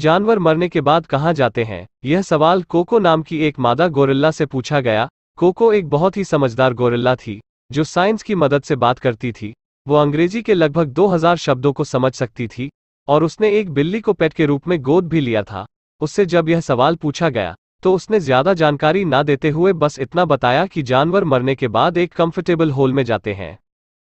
जानवर मरने के बाद कहाँ जाते हैं यह सवाल कोको नाम की एक मादा गोरिल्ला से पूछा गया कोको एक बहुत ही समझदार गोरिल्ला थी जो साइंस की मदद से बात करती थी वो अंग्रेजी के लगभग 2000 शब्दों को समझ सकती थी और उसने एक बिल्ली को पेट के रूप में गोद भी लिया था उससे जब यह सवाल पूछा गया तो उसने ज्यादा जानकारी ना देते हुए बस इतना बताया कि जानवर मरने के बाद एक कंफर्टेबल होल में जाते हैं